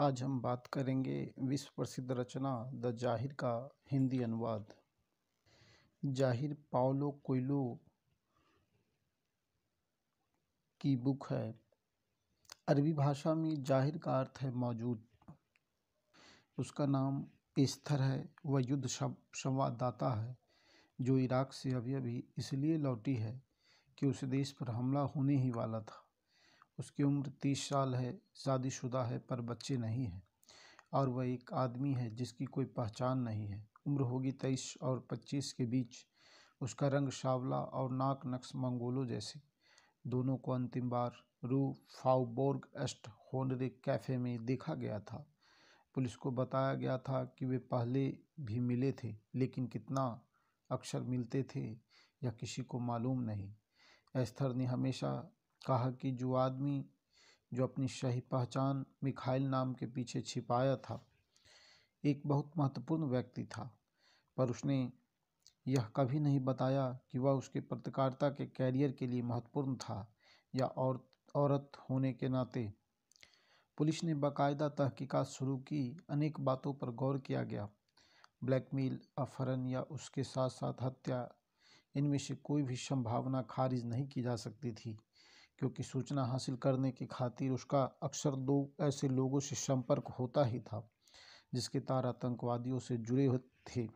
आज हम बात करेंगे विश्व प्रसिद्ध रचना द जाहिर का हिंदी अनुवाद जाहिर पाओलो कोयलो की बुक है अरबी भाषा में जाहिर का अर्थ है मौजूद उसका नाम एस्थर है वह युद्ध संवाददाता है जो इराक से अभी अभी इसलिए लौटी है कि उस देश पर हमला होने ही वाला था उसकी उम्र तीस साल है शादीशुदा है पर बच्चे नहीं हैं और वह एक आदमी है जिसकी कोई पहचान नहीं है उम्र होगी तेईस और पच्चीस के बीच उसका रंग शावला और नाक नक्श मंगोलो जैसे दोनों को अंतिम बार रू फाउबोर्ग एस्ट होनरे कैफ़े में देखा गया था पुलिस को बताया गया था कि वे पहले भी मिले थे लेकिन कितना अक्सर मिलते थे या किसी को मालूम नहीं एस्थर ने हमेशा कहा कि जो आदमी जो अपनी सही पहचान मिखाइल नाम के पीछे छिपाया था एक बहुत महत्वपूर्ण व्यक्ति था पर उसने यह कभी नहीं बताया कि वह उसके पत्रकारिता के कैरियर के लिए महत्वपूर्ण था या औरत औरत होने के नाते पुलिस ने बाकायदा तहकीकात शुरू की अनेक बातों पर गौर किया गया ब्लैकमेल अपहरण या उसके साथ साथ हत्या इनमें से कोई भी संभावना खारिज नहीं की जा सकती थी क्योंकि सूचना हासिल करने की खातिर उसका अक्सर दो ऐसे लोगों से संपर्क होता ही था जिसके तार आतंकवादियों से जुड़े थे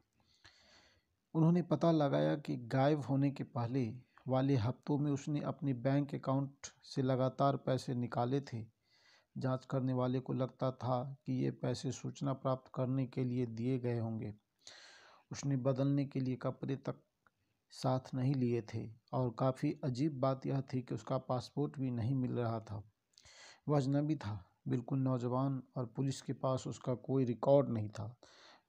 उन्होंने पता लगाया कि गायब होने के पहले वाले हफ्तों में उसने अपने बैंक अकाउंट से लगातार पैसे निकाले थे जांच करने वाले को लगता था कि ये पैसे सूचना प्राप्त करने के लिए दिए गए होंगे उसने बदलने के लिए कपड़े तक साथ नहीं लिए थे और काफ़ी अजीब बात यह थी कि उसका पासपोर्ट भी नहीं मिल रहा था वह अजनबी था बिल्कुल नौजवान और पुलिस के पास उसका कोई रिकॉर्ड नहीं था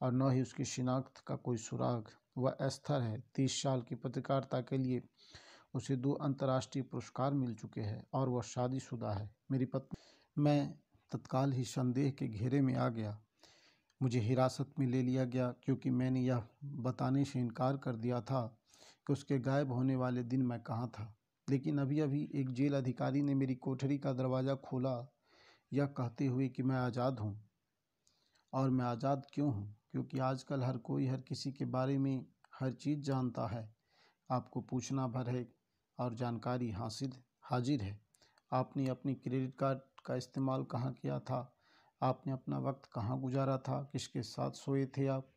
और न ही उसकी शिनाख्त का कोई सुराग वह अस्थिर है तीस साल की पत्रकारिता के लिए उसे दो अंतर्राष्ट्रीय पुरस्कार मिल चुके हैं और वह शादीशुदा है मेरी पत्नी मैं तत्काल ही संदेह के घेरे में आ गया मुझे हिरासत में ले लिया गया क्योंकि मैंने यह बताने से इनकार कर दिया था कि उसके गायब होने वाले दिन मैं कहाँ था लेकिन अभी अभी एक जेल अधिकारी ने मेरी कोठरी का दरवाज़ा खोला यह कहते हुए कि मैं आज़ाद हूँ और मैं आज़ाद क्यों हूँ क्योंकि आजकल हर कोई हर किसी के बारे में हर चीज़ जानता है आपको पूछना भर है और जानकारी हासिल हाजिर है आपने अपनी क्रेडिट कार्ड का इस्तेमाल कहाँ किया था आपने अपना वक्त कहाँ गुजारा था किसके साथ सोए थे आप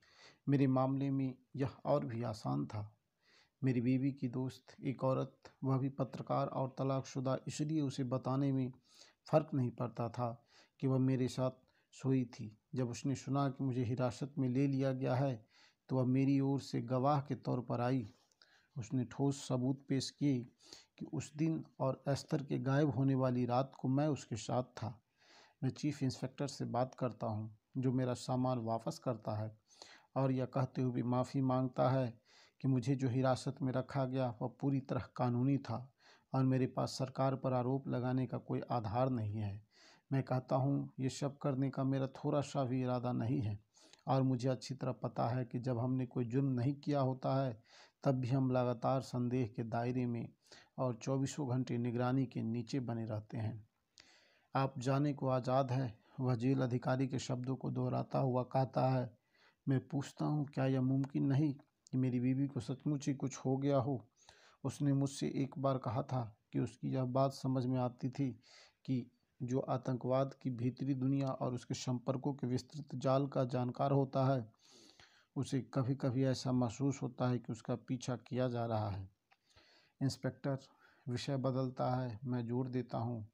मेरे मामले में यह और भी आसान था मेरी बीवी की दोस्त एक औरत वह भी पत्रकार और तलाकशुदा इसलिए उसे बताने में फ़र्क नहीं पड़ता था कि वह मेरे साथ सोई थी जब उसने सुना कि मुझे हिरासत में ले लिया गया है तो वह मेरी ओर से गवाह के तौर पर आई उसने ठोस सबूत पेश किए कि उस दिन और एस्तर के गायब होने वाली रात को मैं उसके साथ था मैं चीफ इंस्पेक्टर से बात करता हूँ जो मेरा सामान वापस करता है और यह कहते हुए माफ़ी मांगता है कि मुझे जो हिरासत में रखा गया वह पूरी तरह कानूनी था और मेरे पास सरकार पर आरोप लगाने का कोई आधार नहीं है मैं कहता हूँ ये सब करने का मेरा थोड़ा सा भी इरादा नहीं है और मुझे अच्छी तरह पता है कि जब हमने कोई जुर्म नहीं किया होता है तब भी हम लगातार संदेह के दायरे में और चौबीसों घंटे निगरानी के नीचे बने रहते हैं आप जाने को आज़ाद है वह जेल अधिकारी के शब्दों को दोहराता हुआ कहता है मैं पूछता हूँ क्या यह मुमकिन नहीं कि मेरी बीवी को सचमुच ही कुछ हो गया हो उसने मुझसे एक बार कहा था कि उसकी यह बात समझ में आती थी कि जो आतंकवाद की भीतरी दुनिया और उसके संपर्कों के विस्तृत जाल का जानकार होता है उसे कभी कभी ऐसा महसूस होता है कि उसका पीछा किया जा रहा है इंस्पेक्टर विषय बदलता है मैं जोर देता हूँ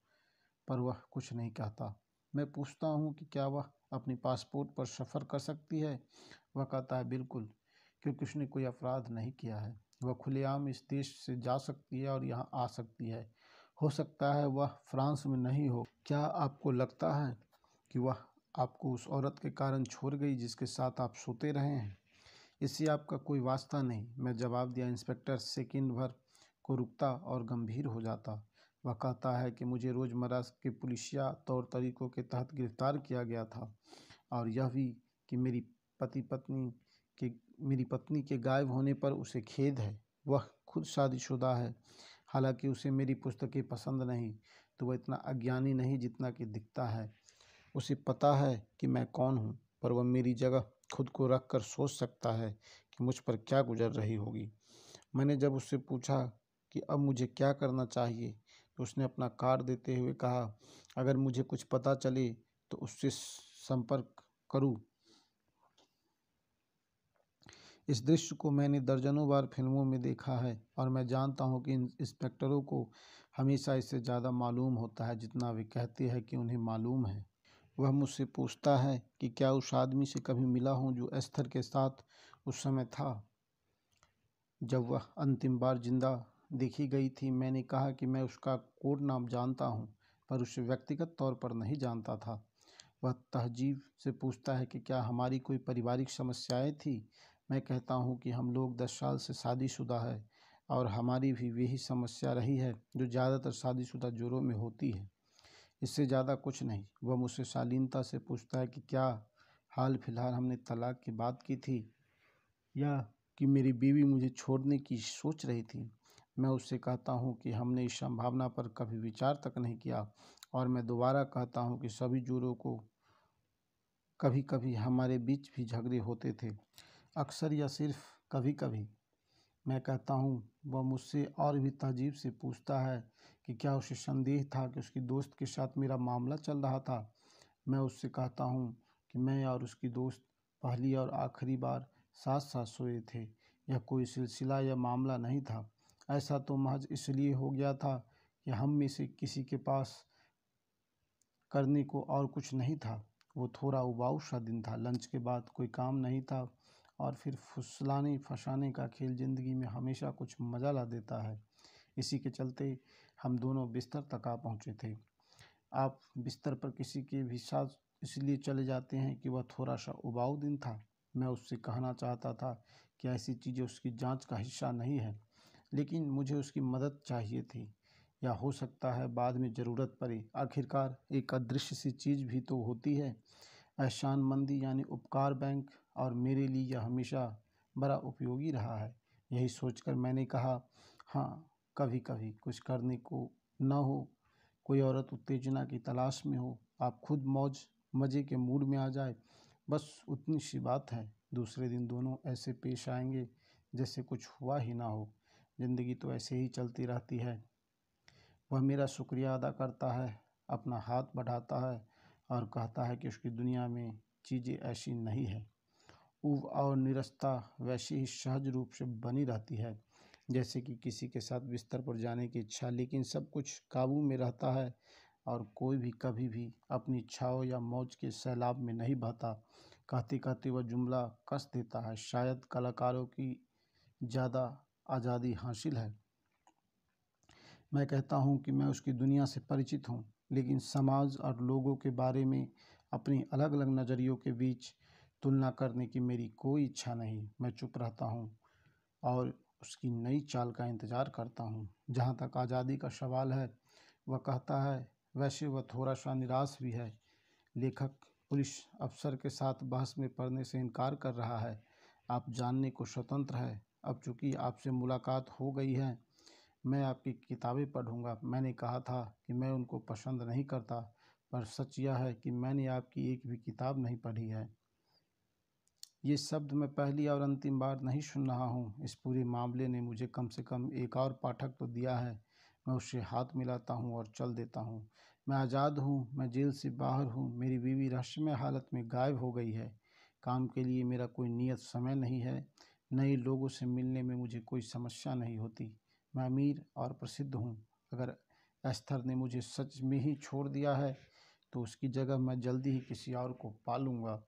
पर वह कुछ नहीं कहता मैं पूछता हूँ कि क्या वह अपनी पासपोर्ट पर सफ़र कर सकती है वह कहता है बिल्कुल क्योंकि उसने कोई अपराध नहीं किया है वह खुलेआम इस देश से जा सकती है और यहाँ आ सकती है हो सकता है वह फ्रांस में नहीं हो क्या आपको लगता है कि वह आपको उस औरत के कारण छोड़ गई जिसके साथ आप सोते रहे हैं इससे आपका कोई वास्ता नहीं मैं जवाब दिया इंस्पेक्टर सेकेंड भर को रुकता और गंभीर हो जाता वह कहता है कि मुझे रोज़मर्रा के पुलिसिया तौर तरीक़ों के तहत गिरफ़्तार किया गया था और यह भी कि मेरी पति पत्नी कि मेरी पत्नी के गायब होने पर उसे खेद है वह खुद शादीशुदा है हालांकि उसे मेरी पुस्तकें पसंद नहीं तो वह इतना अज्ञानी नहीं जितना कि दिखता है उसे पता है कि मैं कौन हूँ पर वह मेरी जगह खुद को रख कर सोच सकता है कि मुझ पर क्या गुजर रही होगी मैंने जब उससे पूछा कि अब मुझे क्या करना चाहिए तो उसने अपना कार्ड देते हुए कहा अगर मुझे कुछ पता चले तो उससे संपर्क करूँ इस दृश्य को मैंने दर्जनों बार फिल्मों में देखा है और मैं जानता हूं कि इंस्पेक्टरों को हमेशा इससे ज़्यादा मालूम होता है जितना वे कहते हैं कि उन्हें मालूम है वह मुझसे पूछता है कि क्या उस आदमी से कभी मिला हूं जो एस्थर के साथ उस समय था जब वह अंतिम बार जिंदा देखी गई थी मैंने कहा कि मैं उसका कोड नाम जानता हूँ पर उसे व्यक्तिगत तौर पर नहीं जानता था वह तहजीब से पूछता है कि क्या हमारी कोई पारिवारिक समस्याएं थी मैं कहता हूँ कि हम लोग दस साल से शादीशुदा है और हमारी भी यही समस्या रही है जो ज़्यादातर शादीशुदा जोरों में होती है इससे ज़्यादा कुछ नहीं वह मुझसे शालीनता से पूछता है कि क्या हाल फिलहाल हमने तलाक की बात की थी या कि मेरी बीवी मुझे छोड़ने की सोच रही थी मैं उससे कहता हूँ कि हमने इस संभावना पर कभी विचार तक नहीं किया और मैं दोबारा कहता हूँ कि सभी जोड़ों को कभी कभी हमारे बीच भी झगड़े होते थे अक्सर या सिर्फ कभी कभी मैं कहता हूँ वह मुझसे और भी तहजीब से पूछता है कि क्या उसे संदेह था कि उसकी दोस्त के साथ मेरा मामला चल रहा था मैं उससे कहता हूँ कि मैं और उसकी दोस्त पहली और आखिरी बार साथ साथ सोए थे यह कोई सिलसिला या मामला नहीं था ऐसा तो महज इसलिए हो गया था कि हम में से किसी के पास करने को और कुछ नहीं था वो थोड़ा उबाऊ सा दिन था लंच के बाद कोई काम नहीं था और फिर फुसलाने फंसाने का खेल ज़िंदगी में हमेशा कुछ मज़ा ला देता है इसी के चलते हम दोनों बिस्तर तक आ पहुँचे थे आप बिस्तर पर किसी के भी साथ इसलिए चले जाते हैं कि वह थोड़ा सा उबाऊ दिन था मैं उससे कहना चाहता था कि ऐसी चीज़ें उसकी जांच का हिस्सा नहीं है लेकिन मुझे उसकी मदद चाहिए थी या हो सकता है बाद में ज़रूरत पड़े आखिरकार एक अदृश्य सी चीज़ भी तो होती है एहसान मंदी यानी उपकार बैंक और मेरे लिए यह हमेशा बड़ा उपयोगी रहा है यही सोचकर मैंने कहा हाँ कभी कभी कुछ करने को न हो कोई औरत उत्तेजना की तलाश में हो आप खुद मौज मज़े के मूड में आ जाए बस उतनी सी बात है दूसरे दिन दोनों ऐसे पेश आएंगे जैसे कुछ हुआ ही ना हो ज़िंदगी तो ऐसे ही चलती रहती है वह मेरा शुक्रिया अदा करता है अपना हाथ बढ़ाता है और कहता है कि उसकी दुनिया में चीज़ें ऐसी नहीं है ऊब और निरस्ता वैसी ही सहज रूप से बनी रहती है जैसे कि किसी के साथ बिस्तर पर जाने की इच्छा लेकिन सब कुछ काबू में रहता है और कोई भी कभी भी अपनी इच्छाओं या मौज के सैलाब में नहीं बहता कहते कहते वह जुमला कस देता है शायद कलाकारों की ज़्यादा आज़ादी हासिल है मैं कहता हूँ कि मैं उसकी दुनिया से परिचित हूँ लेकिन समाज और लोगों के बारे में अपनी अलग अलग नज़रियों के बीच तुलना करने की मेरी कोई इच्छा नहीं मैं चुप रहता हूँ और उसकी नई चाल का इंतज़ार करता हूँ जहाँ तक आज़ादी का सवाल है वह कहता है वैसे वह थोड़ा सा निराश भी है लेखक पुलिस अफसर के साथ बहस में पढ़ने से इनकार कर रहा है आप जानने को स्वतंत्र है अब चूंकि आपसे मुलाकात हो गई है मैं आपकी किताबें पढ़ूंगा मैंने कहा था कि मैं उनको पसंद नहीं करता पर सच यह है कि मैंने आपकी एक भी किताब नहीं पढ़ी है ये शब्द मैं पहली और अंतिम बार नहीं सुन रहा हूँ इस पूरे मामले ने मुझे कम से कम एक और पाठक तो दिया है मैं उससे हाथ मिलाता हूँ और चल देता हूँ मैं आज़ाद हूँ मैं जेल से बाहर हूँ मेरी बीवी रहस्यमय हालत में गायब हो गई है काम के लिए मेरा कोई नियत समय नहीं है नए लोगों से मिलने में मुझे कोई समस्या नहीं होती मैं अमीर और प्रसिद्ध हूँ अगर एस्थर ने मुझे सच में ही छोड़ दिया है तो उसकी जगह मैं जल्दी ही किसी और को पालूंगा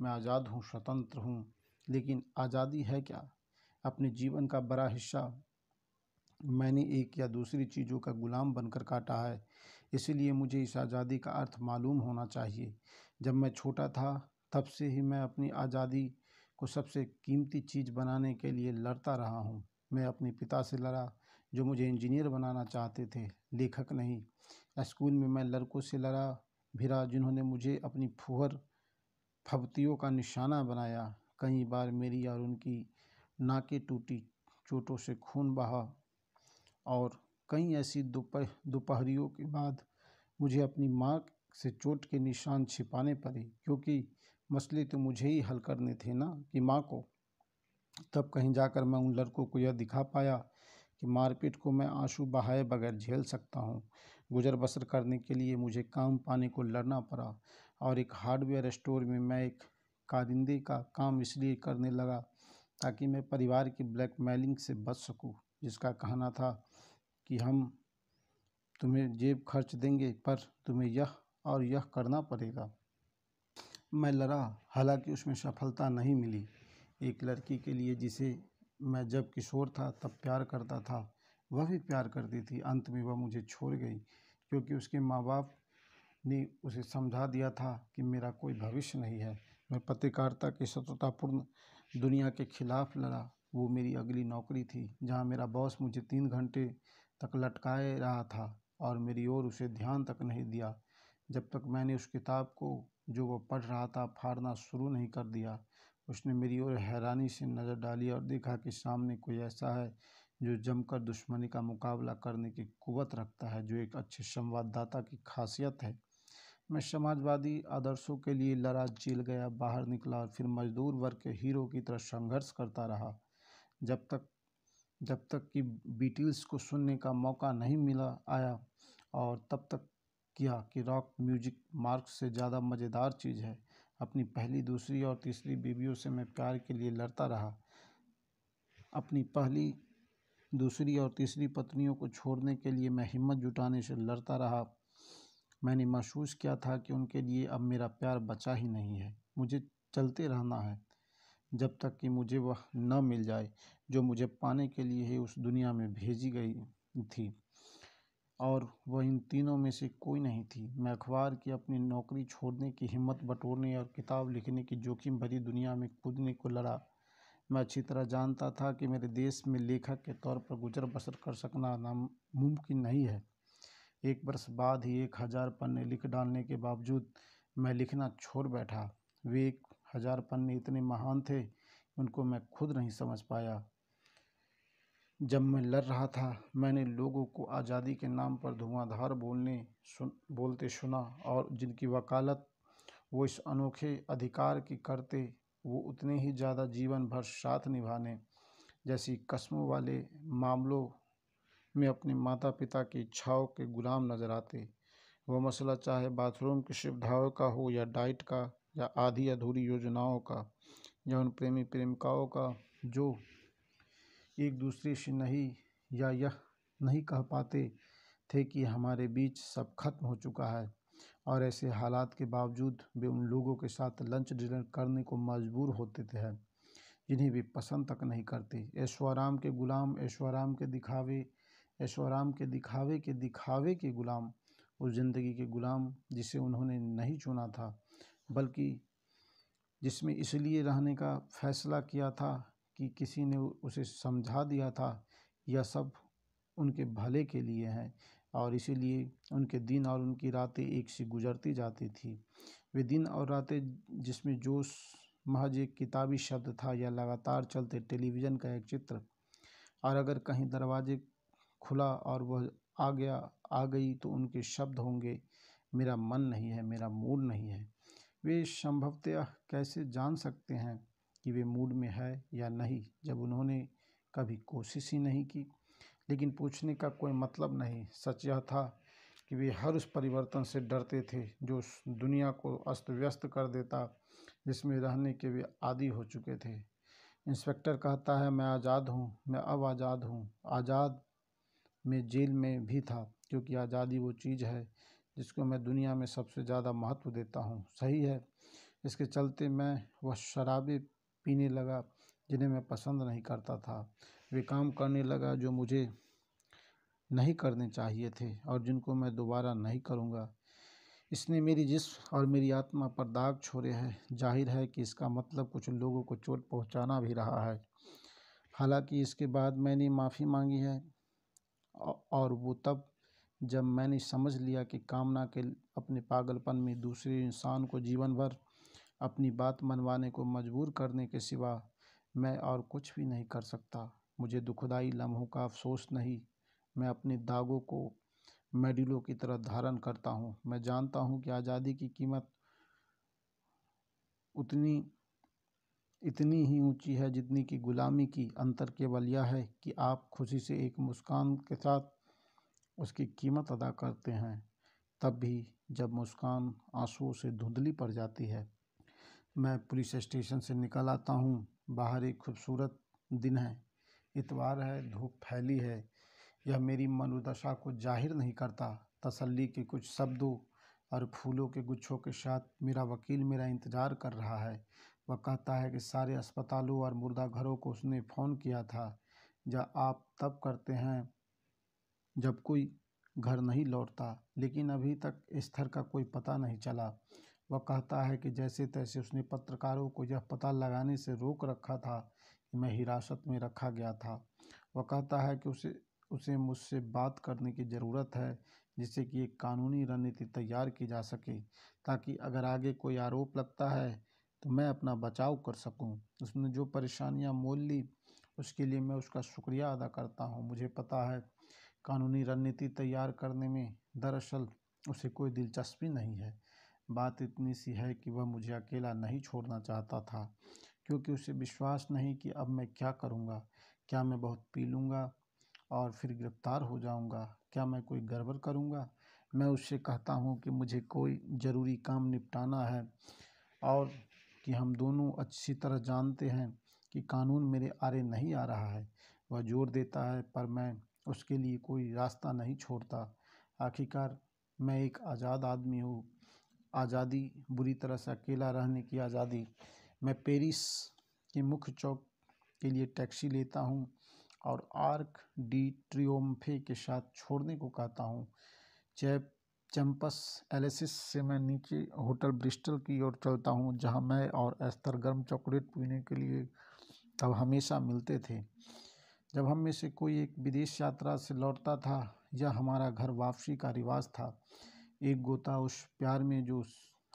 मैं आज़ाद हूँ स्वतंत्र हूँ लेकिन आज़ादी है क्या अपने जीवन का बड़ा हिस्सा मैंने एक या दूसरी चीज़ों का गुलाम बनकर काटा है इसलिए मुझे इस आज़ादी का अर्थ मालूम होना चाहिए जब मैं छोटा था तब से ही मैं अपनी आज़ादी को सबसे कीमती चीज़ बनाने के लिए लड़ता रहा हूँ मैं अपने पिता से लड़ा जो मुझे इंजीनियर बनाना चाहते थे लेखक नहीं स्कूल में मैं लड़कों से लड़ा भिरा जिन्होंने मुझे अपनी फुहर फपतियों का निशाना बनाया कई बार मेरी और उनकी नाके टूटी चोटों से खून बहा और कई ऐसी दोपह दोपहरियों के बाद मुझे अपनी माँ से चोट के निशान छिपाने पड़े क्योंकि मसले तो मुझे ही हल करने थे ना कि माँ को तब कहीं जाकर मैं उन लड़कों को यह दिखा पाया कि मारपीट को मैं आंसू बहाए बगैर झेल सकता हूँ गुजर बसर करने के लिए मुझे काम पाने को लड़ना पड़ा और एक हार्डवेयर स्टोर में मैं एक कारिंदे का काम इसलिए करने लगा ताकि मैं परिवार की ब्लैकमेलिंग से बच सकूं जिसका कहना था कि हम तुम्हें जेब खर्च देंगे पर तुम्हें यह और यह करना पड़ेगा मैं लड़ा हालांकि उसमें सफलता नहीं मिली एक लड़की के लिए जिसे मैं जब किशोर था तब प्यार करता था वह भी प्यार करती थी अंत में वह मुझे छोड़ गई क्योंकि उसके माँ बाप ने उसे समझा दिया था कि मेरा कोई हम्म। भविष्य नहीं है मैं पत्रकारिता के शत्रुतापूर्ण दुनिया के खिलाफ लड़ा वो मेरी अगली नौकरी थी जहाँ मेरा बॉस मुझे तीन घंटे तक लटकाए रहा था और मेरी ओर उसे ध्यान तक नहीं दिया जब तक मैंने उस किताब को जो वो पढ़ रहा था फाड़ना शुरू नहीं कर दिया उसने मेरी ओर हैरानी से नज़र डाली और देखा कि सामने कोई ऐसा है जो जमकर दुश्मनी का मुकाबला करने की कुवत रखता है जो एक अच्छे संवाददाता की खासियत है मैं समाजवादी आदर्शों के लिए लड़ा जेल गया बाहर निकला और फिर मजदूर वर्ग के हीरो की तरह संघर्ष करता रहा जब तक जब तक कि बीटल्स को सुनने का मौका नहीं मिला आया और तब तक किया कि रॉक म्यूजिक मार्क से ज़्यादा मज़ेदार चीज़ है अपनी पहली दूसरी और तीसरी बीवियों से मैं प्यार के लिए लड़ता रहा अपनी पहली दूसरी और तीसरी पत्नियों को छोड़ने के लिए मैं हिम्मत जुटाने से लड़ता रहा मैंने महसूस किया था कि उनके लिए अब मेरा प्यार बचा ही नहीं है मुझे चलते रहना है जब तक कि मुझे वह न मिल जाए जो मुझे पाने के लिए ही उस दुनिया में भेजी गई थी और वह इन तीनों में से कोई नहीं थी मैं अखबार की अपनी नौकरी छोड़ने की हिम्मत बटोरने और किताब लिखने की जोखिम भरी दुनिया में कूदने को लड़ा मैं अच्छी तरह जानता था कि मेरे देश में लेखक के तौर पर गुजर बसर कर सकना नामुमकिन नहीं है एक वर्ष बाद ही एक हजार पन्ने लिख डालने के बावजूद मैं लिखना छोड़ बैठा वे एक हजार पन्ने इतने महान थे उनको मैं खुद नहीं समझ पाया जब मैं लड़ रहा था मैंने लोगों को आज़ादी के नाम पर धुआंधार बोलने सुन बोलते सुना और जिनकी वकालत वो इस अनोखे अधिकार की करते वो उतने ही ज़्यादा जीवन भर साथ निभाने जैसी कस्मों वाले मामलों में अपने माता पिता की इच्छाओं के गुलाम नजर आते वह मसला चाहे बाथरूम की सुविधाओं का हो या डाइट का या आधी अधूरी योजनाओं का या उन प्रेमी प्रेमिकाओं का जो एक दूसरे से नहीं या यह नहीं कह पाते थे कि हमारे बीच सब खत्म हो चुका है और ऐसे हालात के बावजूद वे उन लोगों के साथ लंच डिनर करने को मजबूर होते थे जिन्हें वे पसंद तक नहीं करते ऐश्वराम के गुलाम ऐश्वराम के दिखावे ऐशोराम के दिखावे के दिखावे के गुलाम उस ज़िंदगी के गुलाम जिसे उन्होंने नहीं चुना था बल्कि जिसमें इसलिए रहने का फैसला किया था कि किसी ने उसे समझा दिया था यह सब उनके भले के लिए हैं और इसीलिए उनके दिन और उनकी रातें एक सी गुजरती जाती थी वे दिन और रातें जिसमें जोश महज एक किताबी शब्द था या लगातार चलते टेलीविज़न का एक चित्र और अगर कहीं दरवाजे खुला और वह आ गया आ गई तो उनके शब्द होंगे मेरा मन नहीं है मेरा मूड नहीं है वे संभवतः कैसे जान सकते हैं कि वे मूड में है या नहीं जब उन्होंने कभी कोशिश ही नहीं की लेकिन पूछने का कोई मतलब नहीं सच यह था कि वे हर उस परिवर्तन से डरते थे जो दुनिया को अस्त व्यस्त कर देता जिसमें रहने के वे आदि हो चुके थे इंस्पेक्टर कहता है मैं आज़ाद हूँ मैं अब आज़ाद हूँ आज़ाद मैं जेल में भी था क्योंकि आज़ादी वो चीज़ है जिसको मैं दुनिया में सबसे ज़्यादा महत्व देता हूँ सही है इसके चलते मैं वह शराबें पीने लगा जिन्हें मैं पसंद नहीं करता था वे काम करने लगा जो मुझे नहीं करने चाहिए थे और जिनको मैं दोबारा नहीं करूँगा इसने मेरी जिस्म और मेरी आत्मा पर दाग छोड़े हैं जाहिर है कि इसका मतलब कुछ लोगों को चोट पहुँचाना भी रहा है हालांकि इसके बाद मैंने माफ़ी मांगी है और वो तब जब मैंने समझ लिया कि कामना के अपने पागलपन में दूसरे इंसान को जीवन भर अपनी बात मनवाने को मजबूर करने के सिवा मैं और कुछ भी नहीं कर सकता मुझे दुखदाई लम्हों का अफसोस नहीं मैं अपने दागों को मेडिलों की तरह धारण करता हूँ मैं जानता हूँ कि आज़ादी की कीमत उतनी इतनी ही ऊँची है जितनी कि गुलामी की अंतर केवल यह है कि आप खुशी से एक मुस्कान के साथ उसकी कीमत अदा करते हैं तब भी जब मुस्कान आंसुओं से धुंधली पड़ जाती है मैं पुलिस स्टेशन से निकल आता हूँ बाहर एक खूबसूरत दिन है इतवार है धूप फैली है यह मेरी मनोदशा को जाहिर नहीं करता तसल्ली के कुछ शब्दों और फूलों के गुच्छों के साथ मेरा वकील मेरा इंतज़ार कर रहा है वह कहता है कि सारे अस्पतालों और मुर्दा घरों को उसने फ़ोन किया था जब आप तब करते हैं जब कोई घर नहीं लौटता लेकिन अभी तक स्थल का कोई पता नहीं चला वह कहता है कि जैसे तैसे उसने पत्रकारों को यह पता लगाने से रोक रखा था कि मैं हिरासत में रखा गया था वह कहता है कि उसे उसे मुझसे बात करने की ज़रूरत है जिससे कि एक कानूनी रणनीति तैयार की जा सके ताकि अगर आगे कोई आरोप लगता है तो मैं अपना बचाव कर सकूं उसने जो परेशानियां मोल ली उसके लिए मैं उसका शुक्रिया अदा करता हूं मुझे पता है कानूनी रणनीति तैयार करने में दरअसल उसे कोई दिलचस्पी नहीं है बात इतनी सी है कि वह मुझे अकेला नहीं छोड़ना चाहता था क्योंकि उसे विश्वास नहीं कि अब मैं क्या करूँगा क्या मैं बहुत पी लूँगा और फिर गिरफ्तार हो जाऊँगा क्या मैं कोई गड़बड़ करूँगा मैं उससे कहता हूँ कि मुझे कोई ज़रूरी काम निपटाना है और कि हम दोनों अच्छी तरह जानते हैं कि कानून मेरे आरे नहीं आ रहा है वह जोर देता है पर मैं उसके लिए कोई रास्ता नहीं छोड़ता आखिरकार मैं एक आज़ाद आदमी हूँ आज़ादी बुरी तरह से अकेला रहने की आज़ादी मैं पेरिस के मुख्य चौक के लिए टैक्सी लेता हूँ और आर्क डी ट्रियोम्फे के साथ छोड़ने को कहता हूँ चैप चैम्पस एलेसिस से मैं नीचे होटल ब्रिस्टल की ओर चलता हूँ जहाँ मैं और एस्तर गर्म चॉकलेट पीने के लिए तब हमेशा मिलते थे जब हम में से कोई एक विदेश यात्रा से लौटता था या हमारा घर वापसी का रिवाज था एक गोता उस प्यार में जो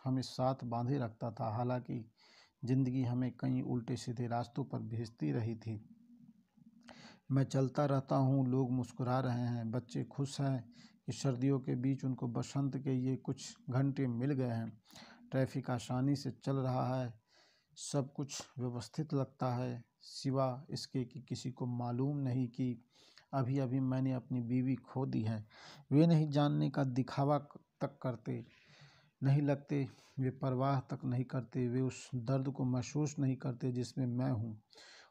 हमें साथ बांधे रखता था हालांकि ज़िंदगी हमें कई उल्टे सीधे रास्तों पर भेजती रही थी मैं चलता रहता हूँ लोग मुस्कुरा रहे हैं बच्चे खुश हैं कि सर्दियों के बीच उनको बसंत के ये कुछ घंटे मिल गए हैं ट्रैफिक आसानी से चल रहा है सब कुछ व्यवस्थित लगता है सिवा इसके कि किसी को मालूम नहीं कि अभी अभी मैंने अपनी बीवी खो दी है वे नहीं जानने का दिखावा तक करते नहीं लगते वे परवाह तक नहीं करते वे उस दर्द को महसूस नहीं करते जिसमें मैं हूँ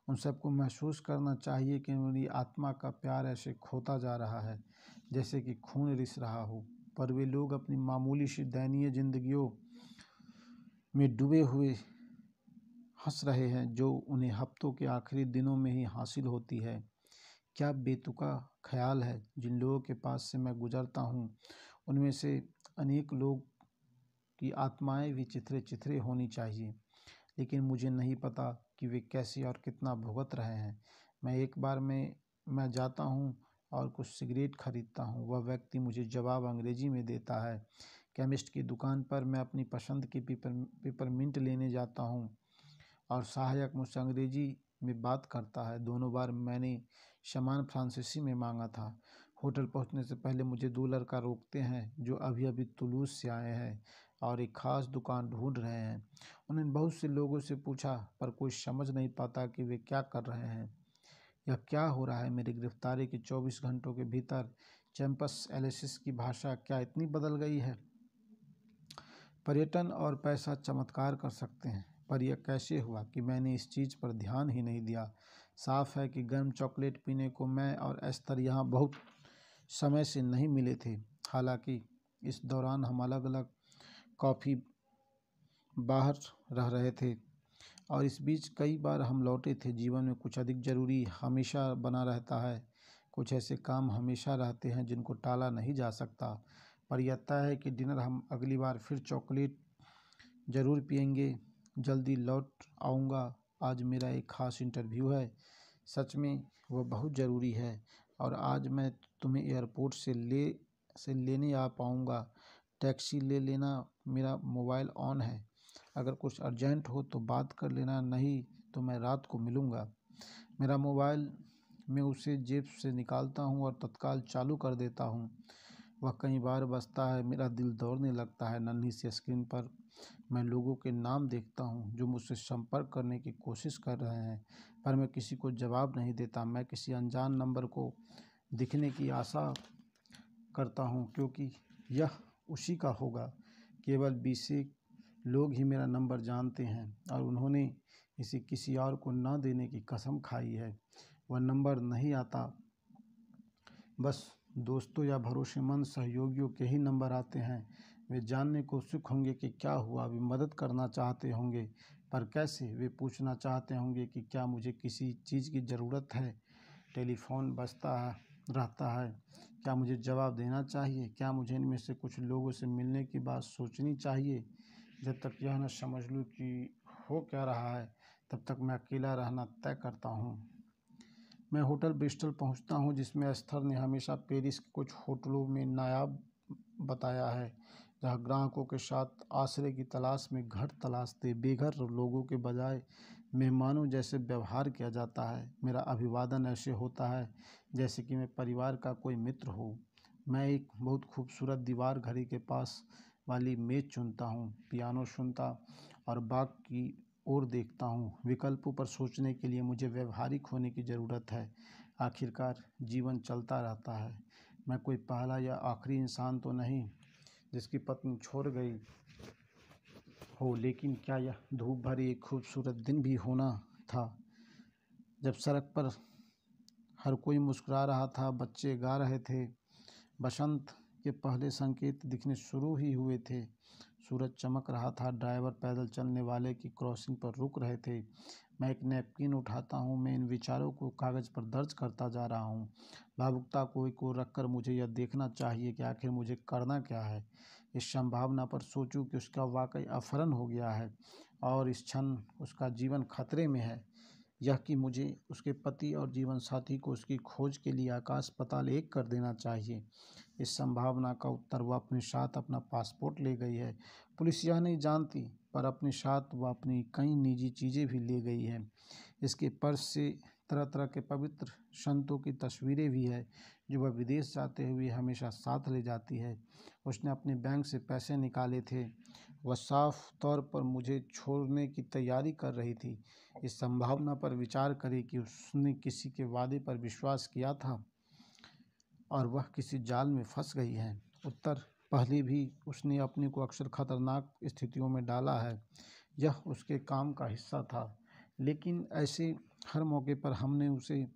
उन सबको महसूस करना चाहिए कि मेरी आत्मा का प्यार ऐसे खोता जा रहा है जैसे कि खून रिस रहा हो पर वे लोग अपनी मामूली सी दयनीय जिंदगियों में डूबे हुए हंस रहे हैं जो उन्हें हफ्तों के आखिरी दिनों में ही हासिल होती है क्या बेतुका ख्याल है जिन लोगों के पास से मैं गुजरता हूँ उनमें से अनेक लोग की आत्माएं भी चिथरे चिथरे होनी चाहिए लेकिन मुझे नहीं पता कि वे कैसे और कितना भुगत रहे हैं मैं एक बार में मैं जाता हूँ और कुछ सिगरेट खरीदता हूँ वह व्यक्ति मुझे जवाब अंग्रेजी में देता है केमिस्ट की दुकान पर मैं अपनी पसंद की पेपर पेपर मिंट लेने जाता हूँ और सहायक मुझसे अंग्रेजी में बात करता है दोनों बार मैंने सामान फ्रांसीसी में मांगा था होटल पहुंचने से पहले मुझे दो लड़का रोकते हैं जो अभी अभी तुलूस से आए हैं और एक ख़ास दुकान ढूंढ रहे हैं उन्होंने बहुत से लोगों से पूछा पर कोई समझ नहीं पाता कि वे क्या कर रहे हैं यह क्या हो रहा है मेरी गिरफ्तारी के 24 घंटों के भीतर चैंपस एलिसिस की भाषा क्या इतनी बदल गई है पर्यटन और पैसा चमत्कार कर सकते हैं पर यह कैसे हुआ कि मैंने इस चीज़ पर ध्यान ही नहीं दिया साफ है कि गर्म चॉकलेट पीने को मैं और एस्तर यहाँ बहुत समय से नहीं मिले थे हालांकि इस दौरान हम अलग अलग कॉफ़ी बाहर रह रहे थे और इस बीच कई बार हम लौटे थे जीवन में कुछ अधिक ज़रूरी हमेशा बना रहता है कुछ ऐसे काम हमेशा रहते हैं जिनको टाला नहीं जा सकता पर यह तय है कि डिनर हम अगली बार फिर चॉकलेट ज़रूर पियेंगे जल्दी लौट आऊँगा आज मेरा एक ख़ास इंटरव्यू है सच में वह बहुत ज़रूरी है और आज मैं तुम्हें एयरपोर्ट से ले से लेने आ पाऊँगा टैक्सी ले लेना मेरा मोबाइल ऑन है अगर कुछ अर्जेंट हो तो बात कर लेना नहीं तो मैं रात को मिलूँगा मेरा मोबाइल मैं उसे जेब से निकालता हूँ और तत्काल चालू कर देता हूँ वह कई बार बसता है मेरा दिल दौड़ने लगता है नन्ही सी स्क्रीन पर मैं लोगों के नाम देखता हूँ जो मुझसे संपर्क करने की कोशिश कर रहे हैं पर मैं किसी को जवाब नहीं देता मैं किसी अनजान नंबर को दिखने की आशा करता हूँ क्योंकि यह उसी का होगा केवल सी लोग ही मेरा नंबर जानते हैं और उन्होंने इसे किसी और को ना देने की कसम खाई है वह नंबर नहीं आता बस दोस्तों या भरोसेमंद सहयोगियों के ही नंबर आते हैं वे जानने को सुख होंगे कि क्या हुआ वे मदद करना चाहते होंगे पर कैसे वे पूछना चाहते होंगे कि क्या मुझे किसी चीज़ की ज़रूरत है टेलीफोन बजता है रहता है क्या मुझे जवाब देना चाहिए क्या मुझे इनमें से कुछ लोगों से मिलने की बात सोचनी चाहिए जब तक यह न समझ लूँ कि हो क्या रहा है तब तक मैं अकेला रहना तय करता हूँ मैं होटल ब्रिस्टल पहुँचता हूँ जिसमें अस्थर ने हमेशा पेरिस के कुछ होटलों में नायाब बताया है जहाँ ग्राहकों के साथ आश्रय की तलाश में घर तलाशते बेघर लोगों के बजाय मेहमानों जैसे व्यवहार किया जाता है मेरा अभिवादन ऐसे होता है जैसे कि मैं परिवार का कोई मित्र हूँ मैं एक बहुत खूबसूरत दीवार घड़ी के पास वाली मेज़ चुनता हूँ पियानो सुनता और बाग की ओर देखता हूँ विकल्पों पर सोचने के लिए मुझे व्यवहारिक होने की ज़रूरत है आखिरकार जीवन चलता रहता है मैं कोई पहला या आखिरी इंसान तो नहीं जिसकी पत्नी छोड़ गई हो लेकिन क्या यह धूप भरी एक खूबसूरत दिन भी होना था जब सड़क पर हर कोई मुस्कुरा रहा था बच्चे गा रहे थे बसंत के पहले संकेत दिखने शुरू ही हुए थे सूरज चमक रहा था ड्राइवर पैदल चलने वाले की क्रॉसिंग पर रुक रहे थे मैं एक नैपकिन उठाता हूँ मैं इन विचारों को कागज़ पर दर्ज करता जा रहा हूँ भावुकता को को रखकर मुझे यह देखना चाहिए कि आखिर मुझे करना क्या है इस संभावना पर सोचूं कि उसका वाकई अफरन हो गया है और इस क्षण उसका जीवन खतरे में है यह कि मुझे उसके पति और जीवन साथी को उसकी खोज के लिए आकाश पताल एक कर देना चाहिए इस संभावना का उत्तर वह अपने साथ अपना पासपोर्ट ले गई है पुलिस यह नहीं जानती पर अपने साथ वह अपनी कई निजी चीज़ें भी ले गई है इसके पर्स से तरह तरह के पवित्र संतों की तस्वीरें भी है जो वह विदेश जाते हुए हमेशा साथ ले जाती है उसने अपने बैंक से पैसे निकाले थे वह साफ तौर पर मुझे छोड़ने की तैयारी कर रही थी इस संभावना पर विचार करें कि उसने किसी के वादे पर विश्वास किया था और वह किसी जाल में फंस गई है उत्तर पहले भी उसने अपने को अक्सर खतरनाक स्थितियों में डाला है यह उसके काम का हिस्सा था लेकिन ऐसे हर मौके पर हमने उसे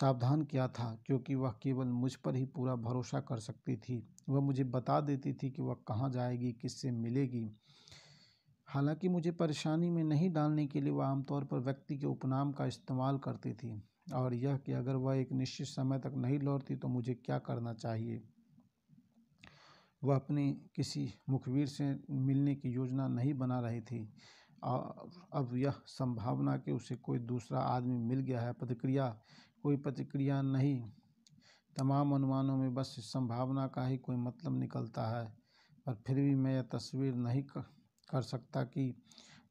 सावधान किया था क्योंकि वह केवल मुझ पर ही पूरा भरोसा कर सकती थी वह मुझे बता देती थी कि वह कहाँ जाएगी किससे मिलेगी हालांकि मुझे परेशानी में नहीं डालने के लिए वह आमतौर पर व्यक्ति के उपनाम का इस्तेमाल करती थी और यह कि अगर वह एक निश्चित समय तक नहीं लौटती तो मुझे क्या करना चाहिए वह अपनी किसी मुखबिर से मिलने की योजना नहीं बना रही थी और अब यह संभावना कि उसे कोई दूसरा आदमी मिल गया है प्रतिक्रिया कोई प्रतिक्रिया नहीं तमाम अनुमानों में बस इस संभावना का ही कोई मतलब निकलता है पर फिर भी मैं यह तस्वीर नहीं कर सकता कि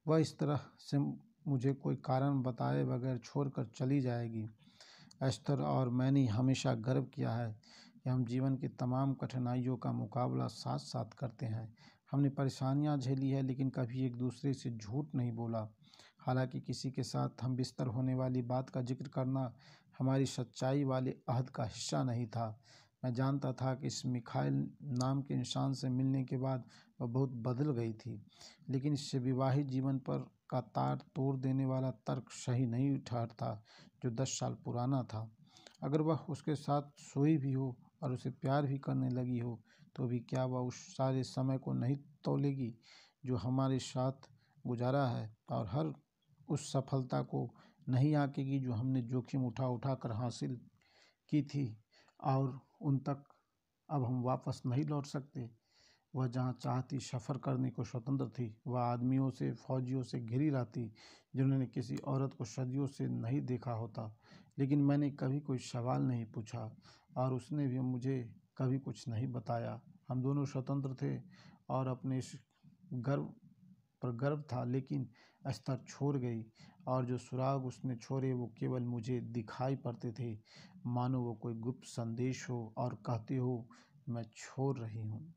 वह इस तरह से मुझे कोई कारण बताए बगैर छोड़कर चली जाएगी एस्तर और मैंने हमेशा गर्व किया है कि हम जीवन की तमाम कठिनाइयों का मुकाबला साथ साथ करते हैं हमने परेशानियां झेली है लेकिन कभी एक दूसरे से झूठ नहीं बोला हालांकि किसी के साथ हम बिस्तर होने वाली बात का जिक्र करना हमारी सच्चाई वाले अहद का हिस्सा नहीं था मैं जानता था कि इस मिखाइल नाम के इंसान से मिलने के बाद वह बहुत बदल गई थी लेकिन इससे विवाहित जीवन पर का तार तोड़ देने वाला तर्क सही नहीं ठहरता जो दस साल पुराना था अगर वह उसके साथ सोई भी हो और उसे प्यार भी करने लगी हो तो भी क्या वह उस सारे समय को नहीं तोलेगी जो हमारे साथ गुजारा है और हर उस सफलता को नहीं आकेगी जो हमने जोखिम उठा उठा कर हासिल की थी और उन तक अब हम वापस नहीं लौट सकते वह जहाँ चाहती सफ़र करने को स्वतंत्र थी वह आदमियों से फौजियों से घिरी रहती जिन्होंने किसी औरत को सदियों से नहीं देखा होता लेकिन मैंने कभी कोई सवाल नहीं पूछा और उसने भी मुझे कभी कुछ नहीं बताया हम दोनों स्वतंत्र थे और अपने इस गर्व पर गर्व था लेकिन स्तर छोड़ गई और जो सुराग उसने छोड़े वो केवल मुझे दिखाई पड़ते थे मानो वो कोई गुप्त संदेश हो और कहते हो मैं छोड़ रही हूँ